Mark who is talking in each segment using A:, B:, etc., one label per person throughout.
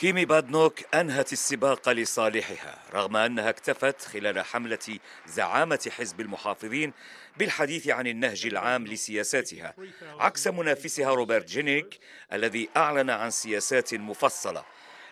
A: كيمي بادنوك أنهت السباق لصالحها رغم أنها اكتفت خلال حملة زعامة حزب المحافظين بالحديث عن النهج العام لسياساتها عكس منافسها روبرت جينيك الذي أعلن عن سياسات مفصلة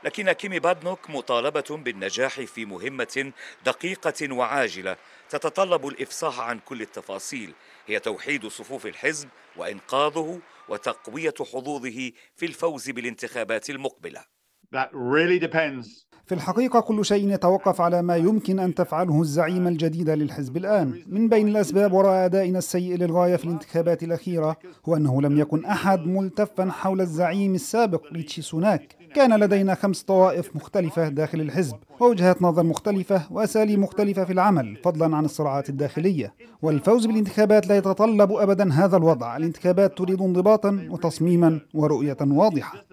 A: لكن كيمي بادنوك مطالبة بالنجاح في مهمة دقيقة وعاجلة تتطلب الإفصاح عن كل التفاصيل هي توحيد صفوف الحزب وإنقاذه وتقوية حظوظه في الفوز بالانتخابات المقبله That really depends.
B: في الحقيقة كل شيء يتوقف على ما يمكن أن تفعله الزعيمة الجديدة للحزب الآن من بين الأسباب وراء أدائنا السيء للغاية في الانتخابات الأخيرة هو أنه لم يكن أحد ملتفا حول الزعيم السابق ريتشي سوناك كان لدينا خمس طوائف مختلفة داخل الحزب ووجهات نظر مختلفة وأساليب مختلفة في العمل فضلا عن الصراعات الداخلية والفوز بالانتخابات لا يتطلب أبدا هذا الوضع الانتخابات تريد انضباطا وتصميما ورؤية واضحة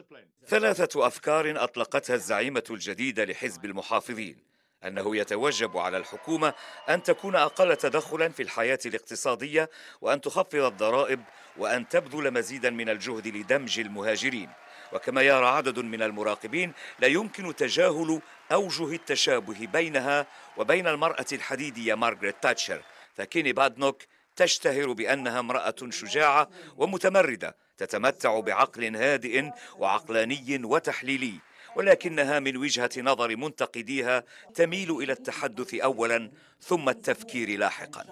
A: ثلاثة أفكار أطلقتها الزعيمة الجديدة لحزب المحافظين أنه يتوجب على الحكومة أن تكون أقل تدخلا في الحياة الاقتصادية وأن تخفض الضرائب وأن تبذل مزيدا من الجهد لدمج المهاجرين وكما يرى عدد من المراقبين لا يمكن تجاهل أوجه التشابه بينها وبين المرأة الحديدية مارغريت تاتشر فكيني بادنوك تشتهر بأنها امرأة شجاعة ومتمردة تتمتع بعقل هادئ وعقلاني وتحليلي ولكنها من وجهة نظر منتقديها تميل إلى التحدث أولا ثم التفكير لاحقا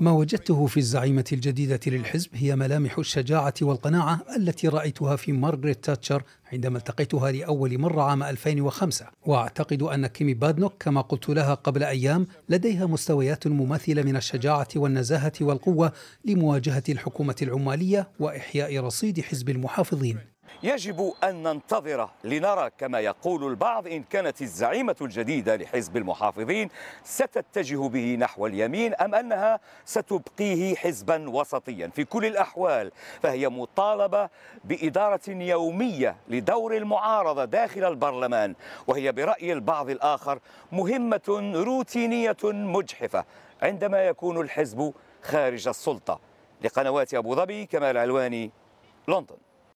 C: ما وجدته في الزعيمة الجديدة للحزب هي ملامح الشجاعة والقناعة التي رأيتها في مارغريت تاتشر عندما التقيتها لأول مرة عام 2005 وأعتقد أن كيمي بادنوك كما قلت لها قبل أيام لديها مستويات مماثلة من الشجاعة والنزاهة والقوة لمواجهة الحكومة العمالية وإحياء رصيد حزب المحافظين
A: يجب أن ننتظر لنرى كما يقول البعض إن كانت الزعيمة الجديدة لحزب المحافظين ستتجه به نحو اليمين أم أنها ستبقيه حزبا وسطيا في كل الأحوال فهي مطالبة بإدارة يومية لدور المعارضة داخل البرلمان وهي برأي البعض الآخر مهمة روتينية مجحفة عندما يكون الحزب خارج السلطة لقنوات أبو ظبي كمال علواني لندن